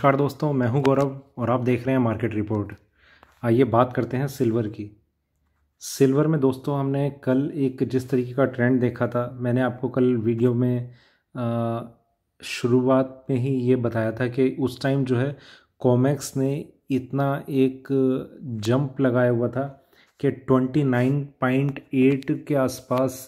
नमस्कार दोस्तों मैं हूं गौरव और आप देख रहे हैं मार्केट रिपोर्ट आइए बात करते हैं सिल्वर की सिल्वर में दोस्तों हमने कल एक जिस तरीके का ट्रेंड देखा था मैंने आपको कल वीडियो में शुरुआत में ही ये बताया था कि उस टाइम जो है कॉमेक्स ने इतना एक जंप लगाया हुआ था कि 29.8 के आसपास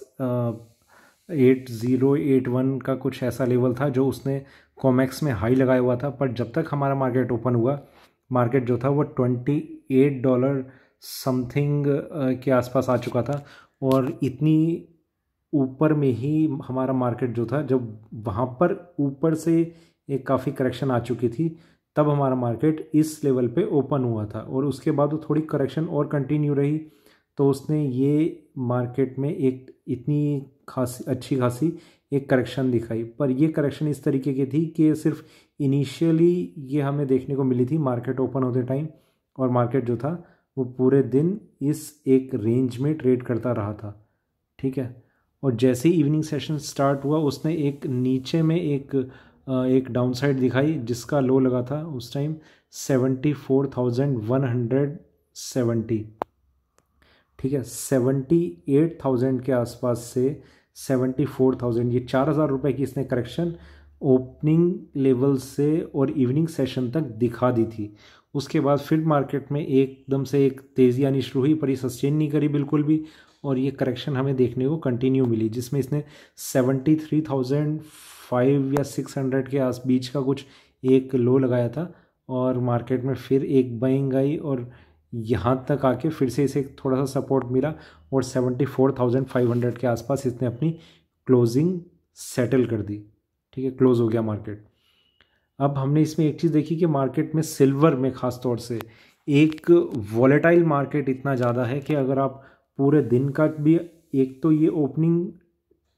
एट ज़ीरो एट वन का कुछ ऐसा लेवल था जो उसने कॉमेक्स में हाई लगाया हुआ था पर जब तक हमारा मार्केट ओपन हुआ मार्केट जो था वो ट्वेंटी एट डॉलर समथिंग के आसपास आ चुका था और इतनी ऊपर में ही हमारा मार्केट जो था जब वहाँ पर ऊपर से एक काफ़ी करेक्शन आ चुकी थी तब हमारा मार्केट इस लेवल पे ओपन हुआ था और उसके बाद वो थोड़ी करेक्शन और कंटिन्यू रही तो उसने ये मार्केट में एक इतनी खासी अच्छी खासी एक करेक्शन दिखाई पर ये करेक्शन इस तरीके की थी कि सिर्फ इनिशियली ये हमें देखने को मिली थी मार्केट ओपन होते टाइम और मार्केट जो था वो पूरे दिन इस एक रेंज में ट्रेड करता रहा था ठीक है और जैसे ही इवनिंग सेशन स्टार्ट हुआ उसने एक नीचे में एक एक डाउनसाइड दिखाई जिसका लो लगा था उस time seventy four thousand one hundred seventy ठीक है सेवेंटी एट थाउजेंड के आसपास से सेवेंटी फोर थाउजेंड ये चार हज़ार रुपये की इसने करेक्शन ओपनिंग लेवल से और इवनिंग सेशन तक दिखा दी थी उसके बाद फिर मार्केट में एकदम से एक तेज़ी आनी शुरू हुई पर ये सस्टेन नहीं करी बिल्कुल भी और ये करेक्शन हमें देखने को कंटिन्यू मिली जिसमें इसने सेवेंटी थ्री थाउजेंड फाइव या सिक्स हंड्रेड के आस बीच का कुछ एक लो लगाया था और मार्केट में फिर एक बाइंग आई और यहाँ तक आके फिर से इसे थोड़ा सा सपोर्ट मिला और seventy four thousand five hundred के आसपास इसने अपनी क्लोजिंग सेटल कर दी ठीक है क्लोज हो गया मार्केट अब हमने इसमें एक चीज़ देखी कि मार्केट में सिल्वर में ख़ास तौर से एक वॉलेटाइल मार्केट इतना ज़्यादा है कि अगर आप पूरे दिन का भी एक तो ये ओपनिंग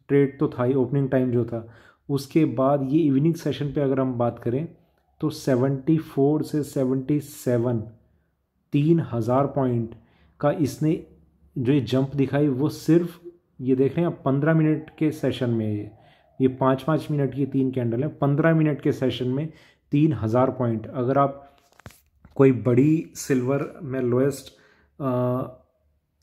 ट्रेड तो था ही ओपनिंग टाइम जो था उसके बाद ये इवनिंग सेशन पे अगर हम बात करें तो 74 से 77 तीन हज़ार पॉइंट का इसने जो ये जंप दिखाई वो सिर्फ ये देख रहे हैं आप पंद्रह मिनट के सेशन में ये ये पाँच पाँच मिनट की तीन कैंडल हैं पंद्रह मिनट के सेशन में तीन हज़ार पॉइंट अगर आप कोई बड़ी सिल्वर में लोएस्ट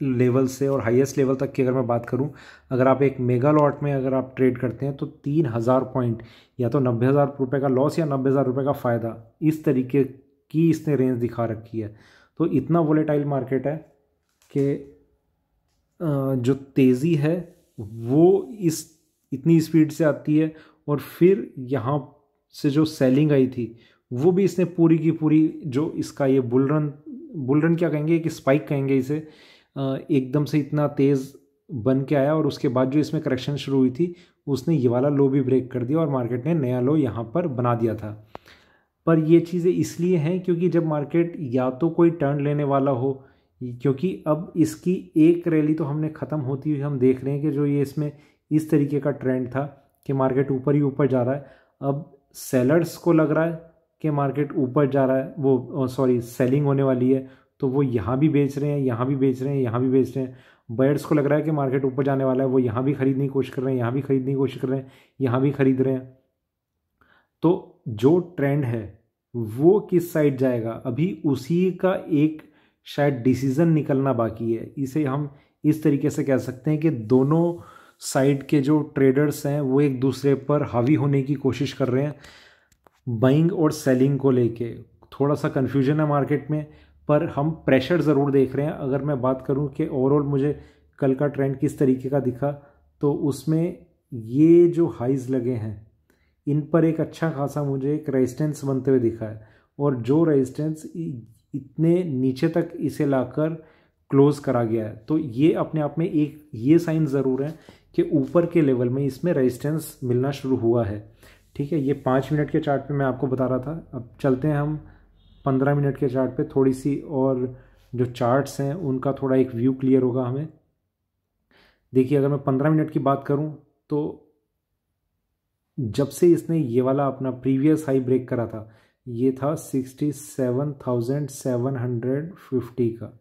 लेवल से और हाईएस्ट लेवल तक की अगर मैं बात करूं अगर आप एक मेगा लॉट में अगर आप ट्रेड करते हैं तो तीन हज़ार पॉइंट या तो नब्बे हज़ार रुपये का लॉस या नब्बे हज़ार रुपये का फ़ायदा इस तरीके की इसने रेंज दिखा रखी है तो इतना वोलेटाइल मार्केट है कि जो तेज़ी है वो इस इतनी स्पीड से आती है और फिर यहाँ से जो सेलिंग आई थी वो भी इसने पूरी की पूरी जो इसका ये बुलरन बुलरन क्या कहेंगे कि स्पाइक कहेंगे इसे एकदम से इतना तेज़ बन के आया और उसके बाद जो इसमें करेक्शन शुरू हुई थी उसने ये वाला लो भी ब्रेक कर दिया और मार्केट ने नया लो यहाँ पर बना दिया था पर ये चीज़ें इसलिए हैं क्योंकि जब मार्केट या तो कोई टर्न लेने वाला हो क्योंकि अब इसकी एक रैली तो हमने ख़त्म होती हुई हम देख रहे हैं कि जो ये इसमें इस तरीके का ट्रेंड था कि मार्केट ऊपर ही ऊपर जा रहा है अब सेलर्स को लग रहा है कि मार्केट ऊपर जा रहा है वो सॉरी सेलिंग होने वाली है तो वो यहाँ भी बेच रहे हैं यहाँ भी बेच रहे हैं यहाँ भी बेच रहे हैं बर्ड्स को लग रहा है कि मार्केट ऊपर जाने वाला है वो यहाँ भी खरीदने की कोशिश कर रहे हैं यहाँ भी खरीदने की कोशिश कर रहे हैं यहाँ भी खरीद रहे हैं तो जो ट्रेंड है वो किस साइड जाएगा अभी उसी का एक शायद डिसीज़न निकलना बाकी है इसे हम इस तरीके से कह सकते हैं कि दोनों साइड के जो ट्रेडर्स हैं वो एक दूसरे पर हावी होने की कोशिश कर रहे हैं बाइंग और सेलिंग को लेके थोड़ा सा कन्फ्यूजन है मार्केट में पर हम प्रेशर ज़रूर देख रहे हैं अगर मैं बात करूं कि ओवरऑल मुझे कल का ट्रेंड किस तरीके का दिखा तो उसमें ये जो हाइज़ लगे हैं इन पर एक अच्छा खासा मुझे एक रेजिस्टेंस बनते हुए दिखा है और जो रेजिस्टेंस इतने नीचे तक इसे लाकर क्लोज करा गया है तो ये अपने आप में एक ये साइन ज़रूर है कि ऊपर के लेवल में इसमें रेजिस्टेंस मिलना शुरू हुआ है ठीक है ये पाँच मिनट के चार्ट पे मैं आपको बता रहा था अब चलते हैं हम पंद्रह मिनट के चार्ट पे थोड़ी सी और जो चार्ट्स हैं उनका थोड़ा एक व्यू क्लियर होगा हमें देखिए अगर मैं पंद्रह मिनट की बात करूँ तो जब से इसने ये वाला अपना प्रीवियस हाई ब्रेक करा था ये था sixty seven thousand seven hundred fifty का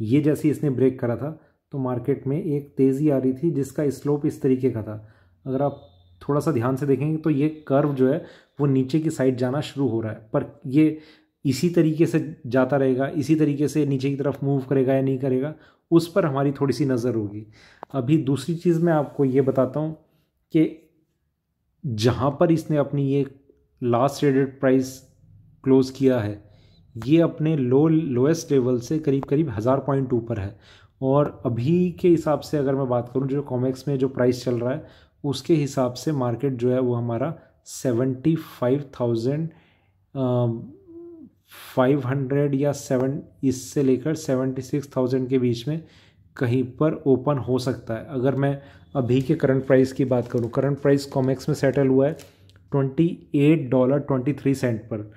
ये जैसे इसने ब्रेक करा था तो मार्केट में एक तेज़ी आ रही थी जिसका स्लोप इस तरीके का था अगर आप थोड़ा सा ध्यान से देखेंगे तो ये कर्व जो है वो नीचे की साइड जाना शुरू हो रहा है पर ये इसी तरीके से जाता रहेगा इसी तरीके से नीचे की तरफ मूव करेगा या नहीं करेगा उस पर हमारी थोड़ी सी नज़र होगी अभी दूसरी चीज़ मैं आपको ये बताता हूँ कि जहाँ पर इसने अपनी ये लास्ट रेडेड प्राइस क्लोज़ किया है ये अपने लो लोएस्ट लेवल से करीब करीब हज़ार पॉइंट ऊपर है और अभी के हिसाब से अगर मैं बात करूँ जो कॉमेक्स में जो प्राइस चल रहा है उसके हिसाब से मार्केट जो है वो हमारा seventy five thousand five hundred या सेवन इससे लेकर सेवेंटी सिक्स थाउजेंड के बीच में कहीं पर ओपन हो सकता है अगर मैं अभी के करंट प्राइस की बात करूं करंट प्राइस कॉमेक्स में सेटल हुआ है twenty eight dollar twenty three cent पर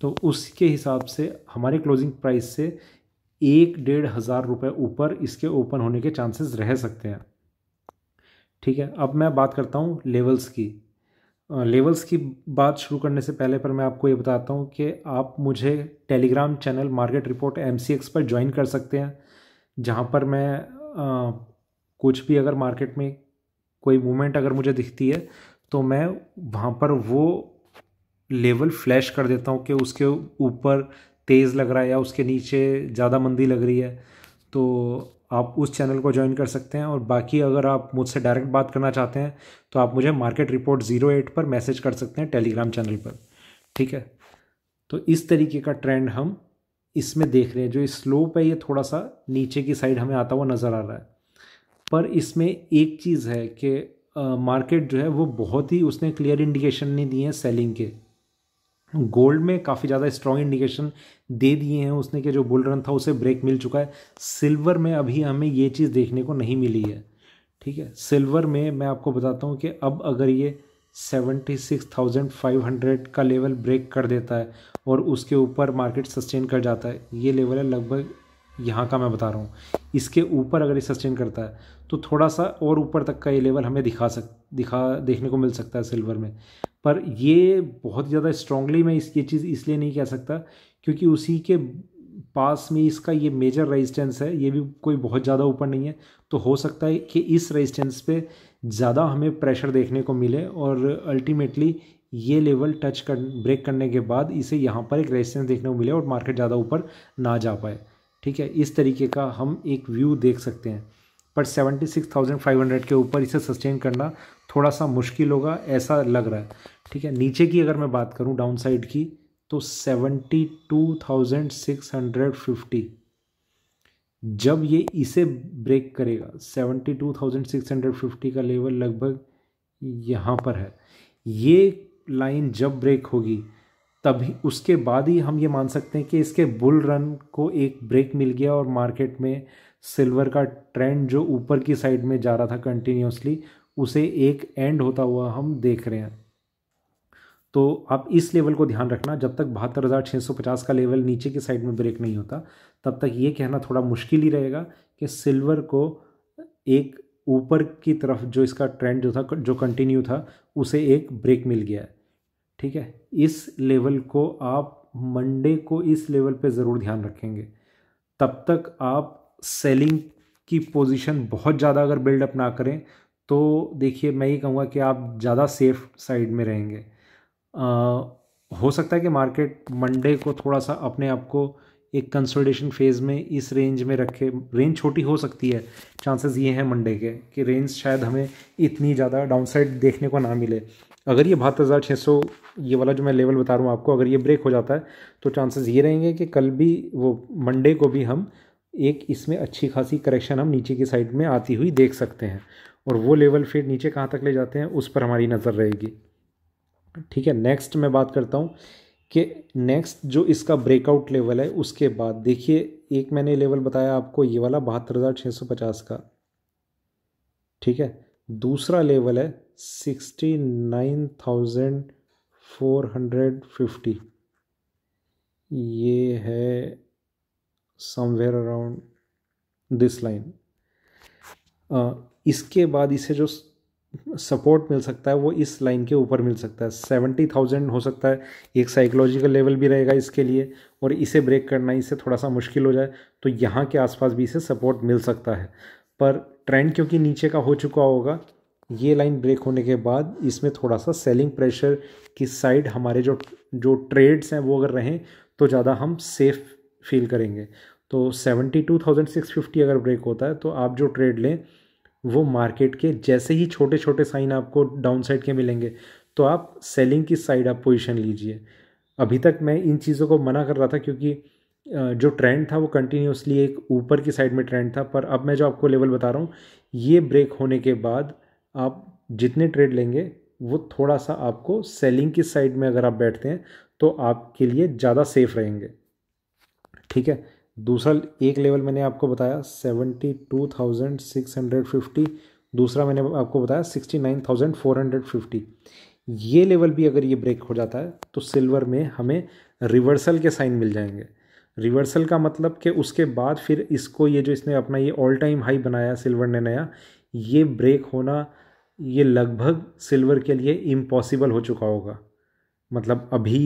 तो उसके हिसाब से हमारे क्लोजिंग प्राइस से एक डेढ़ हज़ार रुपये ऊपर इसके ओपन होने के चांसेस रह सकते हैं ठीक है अब मैं बात करता हूँ लेवल्स की लेवल्स की बात शुरू करने से पहले पर मैं आपको ये बताता हूँ कि आप मुझे Telegram channel market report M पर ज्वाइन कर सकते हैं जहाँ पर मैं आ, कुछ भी अगर मार्केट में कोई मूवमेंट अगर मुझे दिखती है तो मैं वहाँ पर वो लेवल फ्लैश कर देता हूँ कि उसके ऊपर तेज़ लग रहा है या उसके नीचे ज़्यादा मंदी लग रही है तो आप उस चैनल को ज्वाइन कर सकते हैं और बाकी अगर आप मुझसे डायरेक्ट बात करना चाहते हैं तो आप मुझे मार्केट रिपोर्ट ज़ीरो एट पर मैसेज कर सकते हैं टेलीग्राम चैनल पर ठीक है तो इस तरीके का ट्रेंड हम इसमें देख रहे हैं जो स्लोप है ये थोड़ा सा नीचे की साइड हमें आता हुआ नज़र आ रहा है पर इसमें एक चीज़ है कि मार्केट जो है वो बहुत ही उसने क्लियर इंडिकेशन नहीं दिए हैं सेलिंग के गोल्ड में काफ़ी ज़्यादा स्ट्रॉन्ग इंडिकेशन दे दिए हैं उसने कि जो बुल रन था उसे ब्रेक मिल चुका है सिल्वर में अभी हमें ये चीज़ देखने को नहीं मिली है ठीक है सिल्वर में मैं आपको बताता हूँ कि अब अगर ये seventy six thousand five hundred का लेवल ब्रेक कर देता है और उसके ऊपर मार्केट सस्टेन कर जाता है ये लेवल है लगभग यहाँ का मैं बता रहा हूँ इसके ऊपर अगर ये सस्टेन करता है तो थोड़ा सा और ऊपर तक का ये लेवल हमें दिखा सक दिखा देखने को मिल सकता है सिल्वर में पर ये बहुत ज़्यादा स्ट्रांगली मैं इस ये चीज़ इसलिए नहीं कह सकता क्योंकि उसी के पास में इसका ये मेजर रेजिस्टेंस है ये भी कोई बहुत ज़्यादा ऊपर नहीं है तो हो सकता है कि इस रेजिस्टेंस पे ज़्यादा हमें प्रेशर देखने को मिले और अल्टीमेटली ये लेवल टच कर ब्रेक करने के बाद इसे यहाँ पर एक रेजिस्टेंस देखने को मिले और मार्केट ज़्यादा ऊपर ना जा पाए ठीक है इस तरीके का हम एक व्यू देख सकते हैं पर seventy six thousand five hundred के ऊपर इसे सस्टेन करना थोड़ा सा मुश्किल होगा ऐसा लग रहा है ठीक है नीचे की अगर मैं बात करूँ डाउन साइड की तो seventy two thousand six hundred fifty जब ये इसे ब्रेक करेगा seventy two thousand six hundred fifty का लेवल लगभग यहाँ पर है ये लाइन जब ब्रेक होगी तभी उसके बाद ही हम ये मान सकते हैं कि इसके बुल रन को एक ब्रेक मिल गया और मार्केट में सिल्वर का ट्रेंड जो ऊपर की साइड में जा रहा था कंटिन्यूसली उसे एक एंड होता हुआ हम देख रहे हैं तो आप इस लेवल को ध्यान रखना जब तक बहत्तर हज़ार छः सौ पचास का लेवल नीचे की साइड में ब्रेक नहीं होता तब तक ये कहना थोड़ा मुश्किल ही रहेगा कि सिल्वर को एक ऊपर की तरफ जो इसका ट्रेंड जो था जो कंटिन्यू था उसे एक ब्रेक मिल गया है ठीक है इस लेवल को आप मंडे को इस लेवल पे ज़रूर ध्यान रखेंगे तब तक आप सेलिंग की पोजीशन बहुत ज़्यादा अगर बिल्डअप ना करें तो देखिए मैं ये कहूँगा कि आप ज़्यादा सेफ साइड में रहेंगे हो सकता है कि मार्केट मंडे को थोड़ा सा अपने आप को एक कंसोलिडेशन फेज़ में इस रेंज में रखे रेंज छोटी हो सकती है चांसेस ये हैं मंडे के कि रेंज शायद हमें इतनी ज़्यादा डाउनसाइड देखने को ना मिले अगर ये बहत्तर हज़ार छः सौ ये वाला जो मैं लेवल बता रहा हूँ आपको अगर ये ब्रेक हो जाता है तो चांसेस ये रहेंगे कि कल भी वो मंडे को भी हम एक इसमें अच्छी खासी करेक्शन हम नीचे की साइड में आती हुई देख सकते हैं और वो लेवल फिर नीचे कहाँ तक ले जाते हैं उस पर हमारी नज़र रहेगी ठीक है नेक्स्ट मैं बात करता हूँ कि नेक्स्ट जो इसका ब्रेकआउट लेवल है उसके बाद देखिए एक मैंने लेवल बताया आपको ये वाला बहत्तर हज़ार छः सौ पचास का ठीक है दूसरा लेवल है sixty nine thousand four hundred fifty ये है समवेयर अराउंड दिस लाइन इसके बाद इसे जो सपोर्ट मिल सकता है वो इस लाइन के ऊपर मिल सकता है सेवेंटी थाउजेंड हो सकता है एक साइकोलॉजिकल लेवल भी रहेगा इसके लिए और इसे ब्रेक करना इससे थोड़ा सा मुश्किल हो जाए तो यहाँ के आसपास भी इसे सपोर्ट मिल सकता है पर ट्रेंड क्योंकि नीचे का हो चुका होगा ये लाइन ब्रेक होने के बाद इसमें थोड़ा सा सेलिंग प्रेशर की साइड हमारे जो जो ट्रेड्स हैं वो अगर रहें तो ज़्यादा हम सेफ़ फील करेंगे तो seventy two thousand six fifty अगर ब्रेक होता है तो आप जो ट्रेड लें वो मार्केट के जैसे ही छोटे छोटे साइन आपको डाउन साइड के मिलेंगे तो आप सेलिंग की साइड आप पोजिशन लीजिए अभी तक मैं इन चीज़ों को मना कर रहा था क्योंकि जो ट्रेंड था वो कंटिन्यूसली एक ऊपर की साइड में ट्रेंड था पर अब मैं जो आपको लेवल बता रहा हूँ ये ब्रेक होने के बाद आप जितने ट्रेड लेंगे वो थोड़ा सा आपको सेलिंग की साइड में अगर आप बैठते हैं तो आपके लिए ज़्यादा सेफ रहेंगे ठीक है दूसरा एक लेवल मैंने आपको बताया seventy two thousand six hundred fifty दूसरा मैंने आपको बताया sixty nine thousand four hundred fifty ये लेवल भी अगर ये ब्रेक हो जाता है तो सिल्वर में हमें रिवर्सल के साइन मिल जाएंगे रिवर्सल का मतलब कि उसके बाद फिर इसको ये जो इसने अपना ये ऑल टाइम हाई बनाया सिल्वर ने नया ये ब्रेक होना ये लगभग सिल्वर के लिए इम्पॉसिबल हो चुका होगा मतलब अभी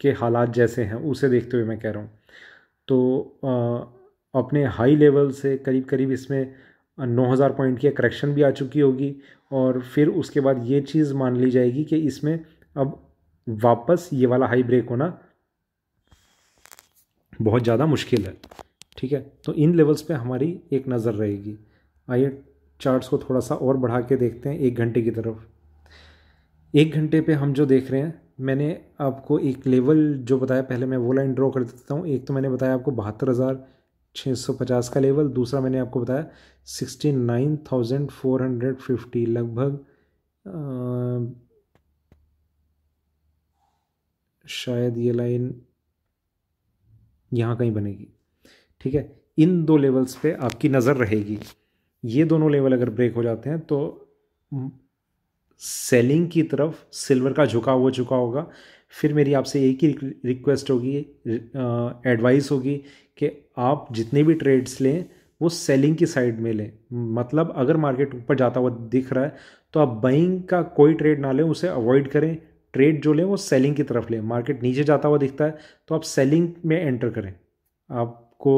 के हालात जैसे हैं उसे देखते हुए मैं कह रहा हूँ तो अपने हाई लेवल से करीब करीब इसमें नौ हज़ार पॉइंट की करेक्शन भी आ चुकी होगी और फिर उसके बाद ये चीज़ मान ली जाएगी कि इसमें अब वापस ये वाला हाई ब्रेक होना बहुत ज़्यादा मुश्किल है ठीक है तो इन लेवल्स पे हमारी एक नज़र रहेगी आइए चार्ट्स को थोड़ा सा और बढ़ा के देखते हैं एक घंटे की तरफ एक घंटे पे हम जो देख रहे हैं मैंने आपको एक लेवल जो बताया पहले मैं वो लाइन ड्रॉ कर देता हूँ एक तो मैंने बताया आपको बहत्तर हज़ार छः सौ पचास का लेवल दूसरा मैंने आपको बताया sixty nine thousand four hundred fifty लगभग शायद ये लाइन यहाँ कहीं बनेगी ठीक है इन दो लेवल्स पे आपकी नज़र रहेगी ये दोनों लेवल अगर ब्रेक हो जाते हैं तो सेलिंग की तरफ सिल्वर का झुकाव हो चुका होगा फिर मेरी आपसे एक ही रिक्वेस्ट होगी एडवाइस होगी कि आप जितने भी ट्रेड्स लें वो सेलिंग की साइड में लें मतलब अगर मार्केट ऊपर जाता हुआ दिख रहा है तो आप बाइंग का कोई ट्रेड ना लें उसे अवॉइड करें ट्रेड जो लें वो सेलिंग की तरफ लें मार्केट नीचे जाता हुआ दिखता है तो आप सेलिंग में एंटर करें आपको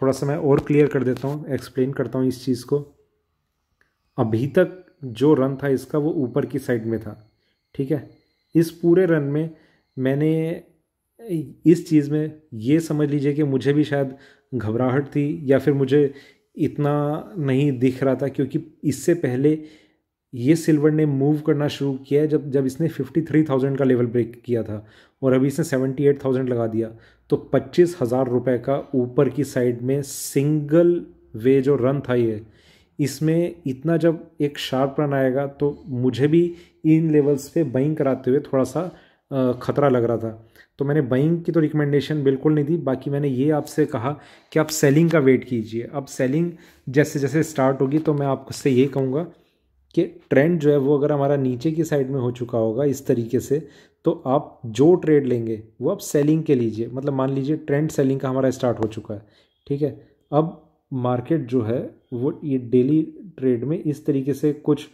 थोड़ा सा मैं और क्लियर कर देता हूँ एक्सप्लेन करता हूँ इस चीज़ को अभी तक जो रन था इसका वो ऊपर की साइड में था ठीक है इस पूरे रन में मैंने इस चीज़ में ये समझ लीजिए कि मुझे भी शायद घबराहट थी या फिर मुझे इतना नहीं दिख रहा था क्योंकि इससे पहले ये सिल्वर ने मूव करना शुरू किया जब जब इसने फिफ्टी थ्री थाउजेंड का लेवल ब्रेक किया था और अभी इसने सेवेंटी एट थाउजेंड लगा दिया तो पच्चीस हज़ार रुपये का ऊपर की साइड में सिंगल वे जो रन था ये इसमें इतना जब एक शार्प रन आएगा तो मुझे भी इन लेवल्स पे बाइंग कराते हुए थोड़ा सा ख़तरा लग रहा था तो मैंने बाइंग की तो रिकमेंडेशन बिल्कुल नहीं दी बाकी मैंने ये आपसे कहा कि आप सेलिंग का वेट कीजिए अब सेलिंग जैसे जैसे स्टार्ट होगी तो मैं आपसे ये कहूँगा कि ट्रेंड जो है वो अगर हमारा नीचे की साइड में हो चुका होगा इस तरीके से तो आप जो ट्रेड लेंगे वो आप सेलिंग के लीजिए मतलब मान लीजिए ट्रेंड सेलिंग का हमारा स्टार्ट हो चुका है ठीक है अब मार्केट जो है वो ये डेली ट्रेड में इस तरीके से कुछ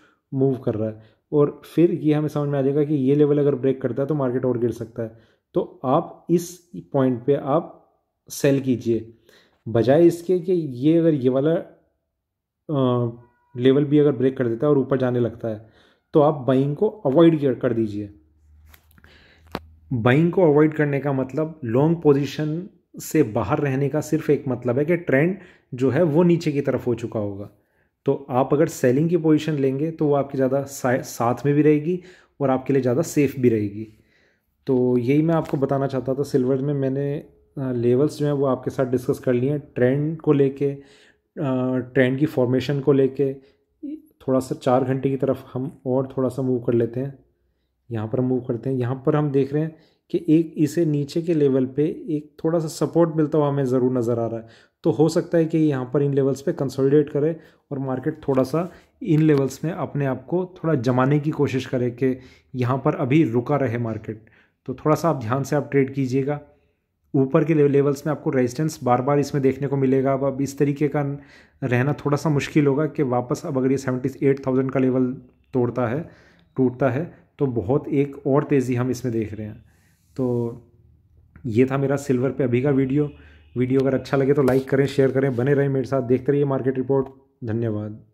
मूव कर रहा है और फिर ये हमें समझ में आ जाएगा कि ये लेवल अगर ब्रेक करता है तो मार्केट और गिर सकता है तो आप इस पॉइंट पे आप सेल कीजिए बजाय इसके कि ये अगर ये वाला आ, लेवल भी अगर ब्रेक कर देता है और ऊपर जाने लगता है तो आप बाइंग को अवॉइड कर दीजिए बाइंग को अवॉइड करने का मतलब लॉन्ग पोजीशन से बाहर रहने का सिर्फ एक मतलब है कि ट्रेंड जो है वो नीचे की तरफ हो चुका होगा तो आप अगर सेलिंग की पोजीशन लेंगे तो वो आपकी ज़्यादा साथ में भी रहेगी और आपके लिए ज़्यादा सेफ भी रहेगी तो यही मैं आपको बताना चाहता था सिल्वर में मैंने लेवल्स जो हैं वो आपके साथ डिस्कस कर लिए हैं ट्रेंड को लेके ट्रेंड की फॉर्मेशन को लेके थोड़ा सा चार घंटे की तरफ हम और थोड़ा सा मूव कर लेते हैं यहाँ पर मूव करते हैं यहाँ पर हम देख रहे हैं कि एक इसे नीचे के लेवल पे एक थोड़ा सा सपोर्ट मिलता हुआ हमें ज़रूर नज़र आ रहा है तो हो सकता है कि यहाँ पर इन लेवल्स पे कंसोलिडेट करे और मार्केट थोड़ा सा इन लेवल्स में अपने आप को थोड़ा जमाने की कोशिश करे कि यहाँ पर अभी रुका रहे मार्केट तो थोड़ा सा आप ध्यान से आप ट्रेड कीजिएगा ऊपर के लेवल्स में आपको रेजिस्टेंस बार बार इसमें देखने को मिलेगा अब अब इस तरीके का रहना थोड़ा सा मुश्किल होगा कि वापस अब अगर ये सेवेंटी एट थाउजेंड का लेवल तोड़ता है टूटता है तो बहुत एक और तेज़ी हम इसमें देख रहे हैं तो ये था मेरा सिल्वर पे अभी का वीडियो वीडियो अगर अच्छा लगे तो लाइक करें शेयर करें बने रहें मेरे साथ देखते रहिए मार्केट रिपोर्ट धन्यवाद